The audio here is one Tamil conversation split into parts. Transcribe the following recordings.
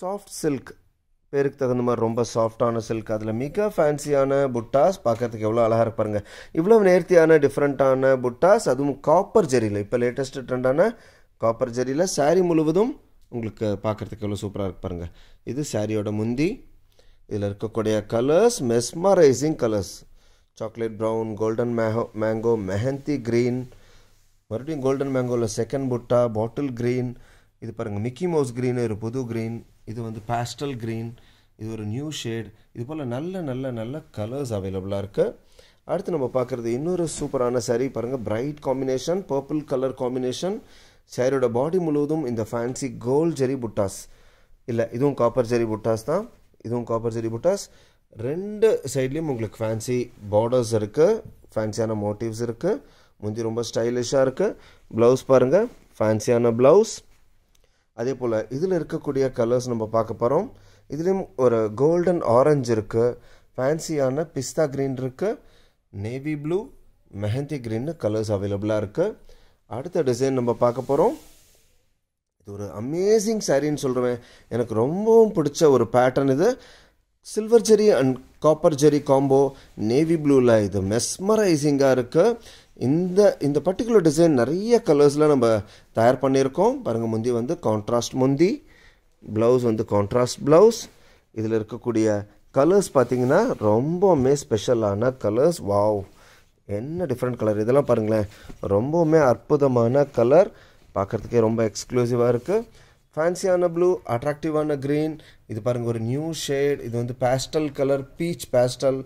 சாஃப்ட் சில்க் பேருக்கு தகுந்த மாதிரி ரொம்ப சாஃப்டான சில்க் அதில் மிக ஃபேன்சியான புட்டாஸ் பார்க்கறதுக்கு எவ்வளோ அழகாக இருப்பாருங்க இவ்வளோ நேர்த்தியான டிஃப்ரெண்ட்டான புட்டாஸ் அதுவும் காப்பர் ஜெரியில் இப்போ லேட்டஸ்ட் ட்ரெண்டான காப்பர் ஜெரியில் சாரி முழுவதும் உங்களுக்கு பார்க்குறதுக்கு எவ்வளோ சூப்பராக இருப்பாருங்க இது சாரியோட முந்தி இதில் இருக்கக்கூடிய colours mesmerising colours chocolate brown golden மேஹோ மேங்கோ மெஹந்தி க்ரீன் மறுபடியும் கோல்டன் மேங்கோவில் செகண்ட் புட்டா பாட்டில் க்ரீன் இது பாருங்கள் மிக்கி மவுஸ் க்ரீனு ஒரு புது க்ரீன் இது வந்து பேஸ்டல் க்ரீன் இது ஒரு நியூ ஷேட் இது போல் நல்ல நல்ல நல்ல கலர்ஸ் அவைலபிளாக இருக்குது அடுத்து நம்ம பார்க்குறது இன்னொரு சூப்பரான சாரீ பாருங்கள் bright combination purple colour combination சாரியோட பாடி முழுவதும் இந்த ஃபேன்சி கோல்ட் ஜெரி புட்டாஸ் இல்லை இதுவும் காப்பர் ஜெரி புட்டாஸ் தான் இதுவும் காப்பர் ஜெரி புட்டாஸ் ரெண்டு சைட்லேயும் உங்களுக்கு ஃபேன்சி பார்டர்ஸ் இருக்குது ஃபேன்சியான மோட்டிவ்ஸ் இருக்குது முந்தி ரொம்ப ஸ்டைலிஷாக இருக்குது ப்ளவுஸ் பாருங்கள் ஃபேன்சியான ப்ளவுஸ் அதே போல் இதில் இருக்கக்கூடிய கலர்ஸ் நம்ம பார்க்க போகிறோம் இதுலேயும் ஒரு கோல்டன் ஆரஞ்சு இருக்குது ஃபேன்சியான பிஸ்தா க்ரீன் இருக்குது நேவி ப்ளூ மெஹந்தி க்ரீன்னு கலர்ஸ் அவைலபிளாக இருக்குது அடுத்த டிசைன் நம்ம பார்க்க போகிறோம் இது ஒரு அமேசிங் சாரின்னு சொல்கிறேன் எனக்கு ரொம்பவும் பிடிச்ச ஒரு பேட்டர்ன் இது silver zari and copper zari combo navy ப்ளூவில் இது மெஸ்மரைசிங்காக இருக்குது இந்த இந்த பர்டிகுலர் டிசைன் நிறைய கலர்ஸில் நம்ம தயார் பண்ணியிருக்கோம் பாருங்கள் முந்தி வந்து கான்ட்ராஸ்ட் முந்தி ப்ளவுஸ் வந்து கான்ட்ராஸ்ட் ப்ளவுஸ் இதில் இருக்கக்கூடிய கலர்ஸ் பார்த்திங்கன்னா ரொம்பவுமே ஸ்பெஷலான கலர்ஸ் வாவ் என்ன டிஃப்ரெண்ட் கலர் இதெல்லாம் பாருங்களேன் ரொம்பவுமே அற்புதமான கலர் பார்க்குறதுக்கே ரொம்ப எக்ஸ்க்ளூசிவாக இருக்குது ஃபேன்சியான ப்ளூ அட்ராக்டிவான க்ரீன் இது பாருங்கள் ஒரு நியூ ஷேட் இது வந்து பேஸ்டல் கலர் பீச் பேஸ்டல்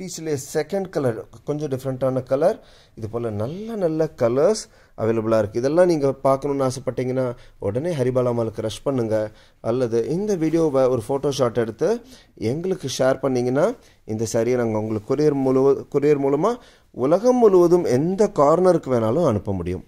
பீச்சிலே செகண்ட் கலர் கொஞ்சம் டிஃப்ரெண்ட்டான கலர் இது போல் நல்ல நல்ல கலர்ஸ் அவைலபிளாக இருக்குது இதெல்லாம் நீங்கள் பார்க்கணுன்னு ஆசைப்பட்டீங்கன்னா உடனே ஹரிபாலாமாலுக்கு ரஷ் பண்ணுங்கள் அல்லது இந்த வீடியோவை ஒரு ஃபோட்டோ ஷாட் எடுத்து எங்களுக்கு ஷேர் பண்ணிங்கன்னா இந்த சரியை நாங்கள் உங்களுக்கு கொரியர் முழுவ கொரியர் மூலமாக உலகம் முழுவதும் எந்த கார்னருக்கு வேணாலும் அனுப்ப முடியும்